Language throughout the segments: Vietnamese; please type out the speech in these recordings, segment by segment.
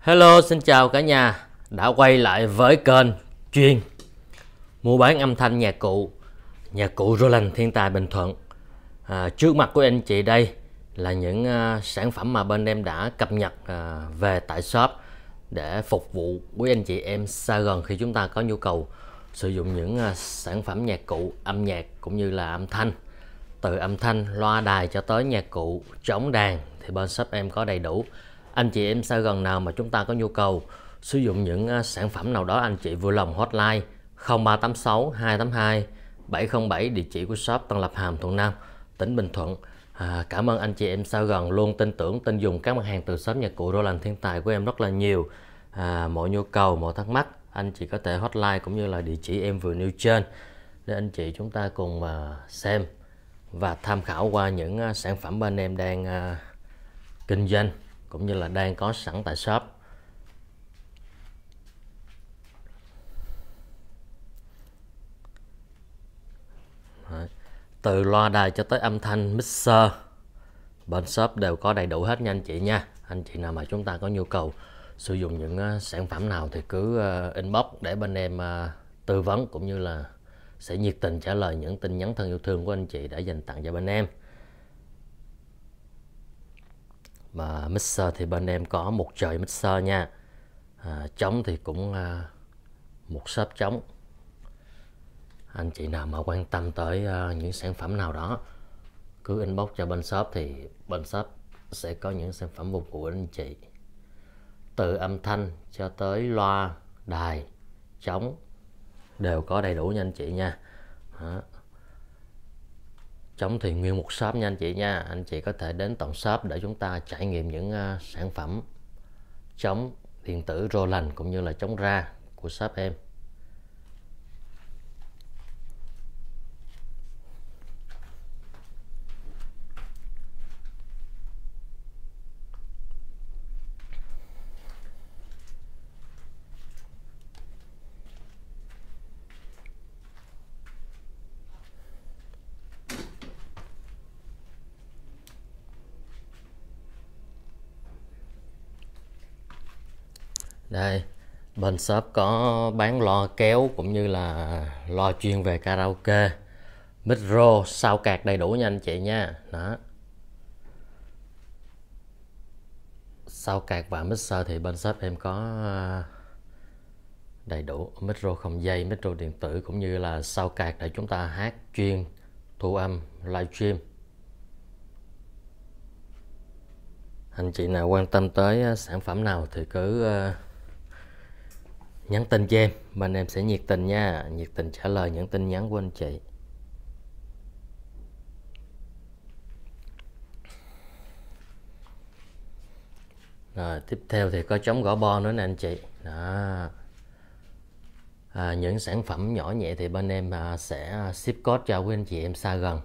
Hello, xin chào cả nhà đã quay lại với kênh chuyên mua bán âm thanh nhạc cụ nhạc cụ Roland Thiên Tài Bình Thuận à, trước mặt của anh chị đây là những uh, sản phẩm mà bên em đã cập nhật uh, về tại shop để phục vụ quý anh chị em xa gần khi chúng ta có nhu cầu sử dụng những uh, sản phẩm nhạc cụ âm nhạc cũng như là âm thanh từ âm thanh loa đài cho tới nhạc cụ trống đàn thì bên shop em có đầy đủ anh chị em xa gần nào mà chúng ta có nhu cầu sử dụng những à, sản phẩm nào đó anh chị vui lòng hotline 0386 282 707 địa chỉ của shop Tân Lập Hàm Thuận Nam tỉnh Bình Thuận à, cảm ơn anh chị em xa gần luôn tin tưởng tin dùng các mặt hàng từ sớm, nhạc cụ Roland Thiên Tài của em rất là nhiều à, mọi nhu cầu mọi thắc mắc anh chị có thể hotline cũng như là địa chỉ em vừa nêu trên để anh chị chúng ta cùng à, xem và tham khảo qua những à, sản phẩm bên em đang kinh doanh cũng như là đang có sẵn tại shop Đấy. từ loa đài cho tới âm thanh mixer bên shop đều có đầy đủ hết nha anh chị nha anh chị nào mà chúng ta có nhu cầu sử dụng những ờ, sản phẩm nào thì cứ ờ, inbox để bên em ờ, tư vấn cũng như là sẽ nhiệt tình trả lời những tin nhắn thân yêu thương của anh chị đã dành tặng cho bên em mà mixer thì bên em có một trời mixer nha à, trống thì cũng à, một shop chống anh chị nào mà quan tâm tới à, những sản phẩm nào đó cứ inbox cho bên shop thì bên shop sẽ có những sản phẩm phục vụ anh chị từ âm thanh cho tới loa đài chống đều có đầy đủ nha anh chị nha đó chống thì nguyên một shop nha anh chị nha anh chị có thể đến tổng shop để chúng ta trải nghiệm những uh, sản phẩm chống điện tử lành cũng như là chống ra của shop em đây bên shop có bán loa kéo cũng như là loa chuyên về karaoke micro sao cạc đầy đủ nha anh chị nha đó sao cạc và mixer thì bên shop em có đầy đủ micro không dây micro điện tử cũng như là sao cạc để chúng ta hát chuyên thu âm livestream anh chị nào quan tâm tới ờ, sản phẩm nào thì cứ ờ, nhắn tin cho em bên em sẽ nhiệt tình nha nhiệt tình trả lời những tin nhắn của anh chị rồi tiếp theo thì có chống gõ bo nữa nè anh chị đó à, những sản phẩm nhỏ nhẹ thì bên em à, sẽ ship code cho quý anh chị em xa gần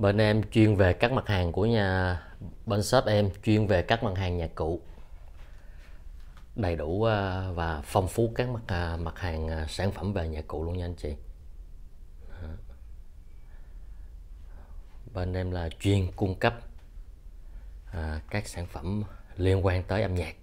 bên em chuyên về các mặt hàng của nhà bên shop em chuyên về các mặt hàng nhà cụ đầy đủ à, và phong phú các mặt à, mặt hàng à, sản phẩm về nhà cụ luôn nha anh chị bên em là chuyên cung cấp các sản phẩm liên quan tới âm nhạc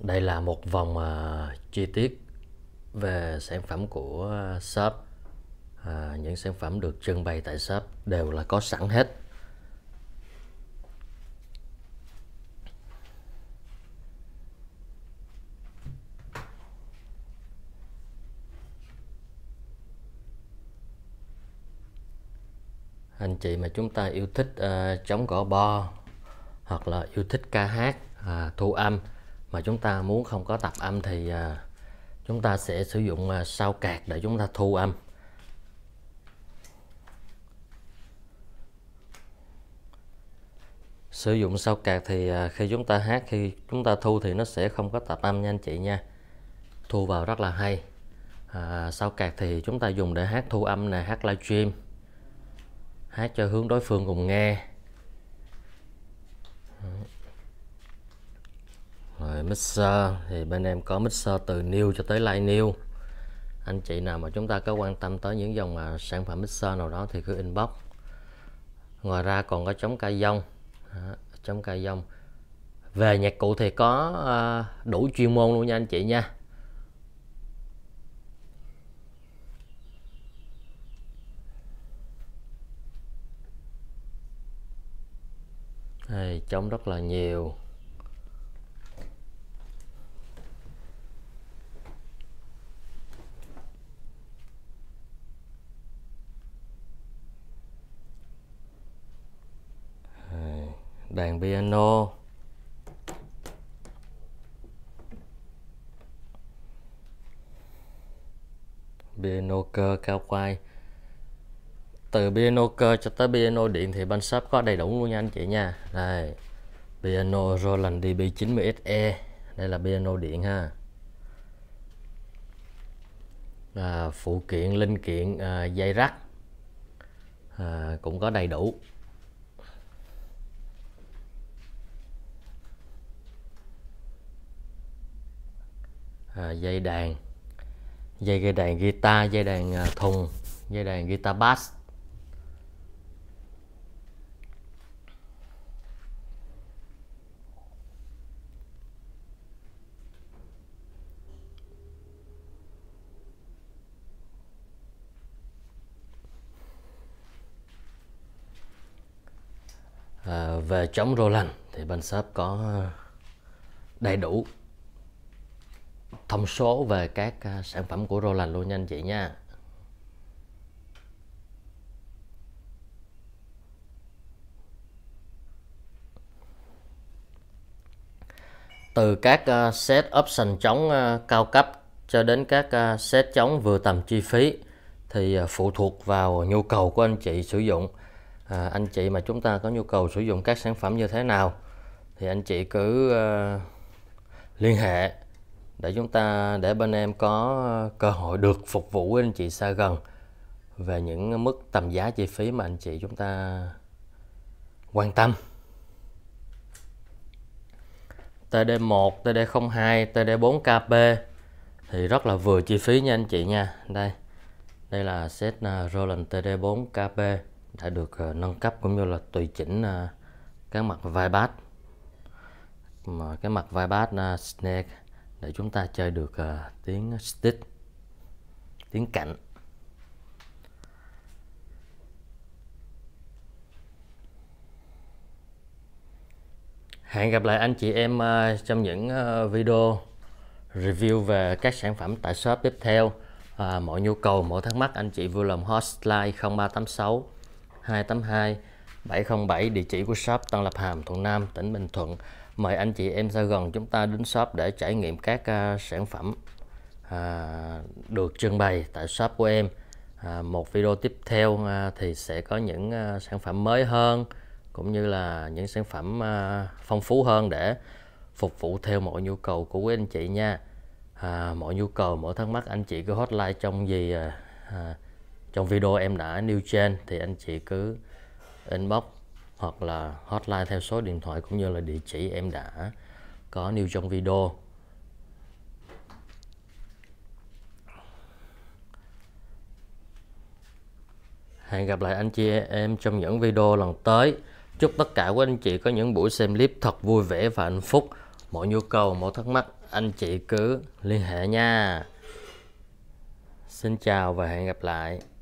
Đây là một vòng uh, chi tiết về sản phẩm của shop. À, những sản phẩm được trưng bày tại shop đều là có sẵn hết. anh chị mà chúng ta yêu thích uh, chống gõ bo hoặc là yêu thích ca hát uh, thu âm mà chúng ta muốn không có tập âm thì à, chúng ta sẽ sử dụng à, sao cạc để chúng ta thu âm sử dụng sao cạc thì à, khi chúng ta hát khi chúng ta thu thì nó sẽ không có tập âm nha anh chị nha thu vào rất là hay à, sao cạc thì chúng ta dùng để hát thu âm này hát livestream hát cho hướng đối phương cùng nghe mixer thì bên em có mixer từ new cho tới light new anh chị nào mà chúng ta có quan tâm tới những dòng mà sản phẩm mixer nào đó thì cứ inbox ngoài ra còn có chống ca dông chống ca dông về nhạc cụ thì có à, đủ chuyên môn luôn nha anh chị nha Đây, trống rất là nhiều đàn piano piano cơ cao quay từ piano cơ cho tới piano điện thì bên shop có đầy đủ luôn nha anh chị nha đây piano Roland DB90SE đây là piano điện ha à, phụ kiện linh kiện à, dây rắc à, cũng có đầy đủ À, dây đàn dây dây đàn guitar dây đàn à, thùng dây đàn guitar bass À, về chống Roland thì bên shop có à, đầy đủ thông số về các à, sản phẩm của Roland luôn nha anh chị nha từ các à, set option chống à, cao cấp cho đến các set chống vừa tầm chi phí thì phụ thuộc vào nhu cầu của anh chị sử dụng à, anh chị mà chúng ta có nhu cầu sử dụng các sản phẩm như thế nào thì anh chị cứ uh, liên hệ để chúng ta để bên em có ờ, cơ hội được phục vụ anh chị xa gần về những mức tầm giá chi phí mà anh chị chúng ta quan tâm TD1, TD02, TD4KP thì rất là vừa chi phí nha anh chị nha. Đây. Đây là set ờ, Roland TD4KP đã được ờ, nâng cấp cũng như là tùy chỉnh cái mặt vai bát mà cái mặt vai bát snake để chúng ta chơi được uh, tiếng stick tiếng cạnh hẹn gặp lại anh chị em uh, trong những uh, video review về các sản phẩm tại shop tiếp theo à, mọi nhu cầu mọi thắc mắc anh chị vui lòng hotline 0386 282 707 địa chỉ của shop Tân Lập Hàm Thuận Nam tỉnh Bình Thuận mời anh chị em Sài Gòn chúng ta đến shop để trải nghiệm các uh, sản phẩm uh, được trưng bày tại shop của em uh, một video tiếp theo uh, thì sẽ có những uh, sản phẩm mới hơn cũng như là những sản phẩm uh, phong phú hơn để phục vụ theo mọi nhu cầu của quý anh chị nha à, mọi nhu cầu mỗi thắc mắc anh chị cứ hotline trong gì à, trong video em đã nêu trên thì anh chị cứ inbox hoặc là hotline theo số điện thoại cũng như là địa chỉ em đã có nêu trong video Hẹn gặp lại anh chị em trong những video lần tới. Chúc tất cả của anh chị có những buổi xem clip thật vui vẻ và hạnh phúc. Mọi nhu cầu, mọi thắc mắc, anh chị cứ liên hệ nha. Xin chào và hẹn gặp lại.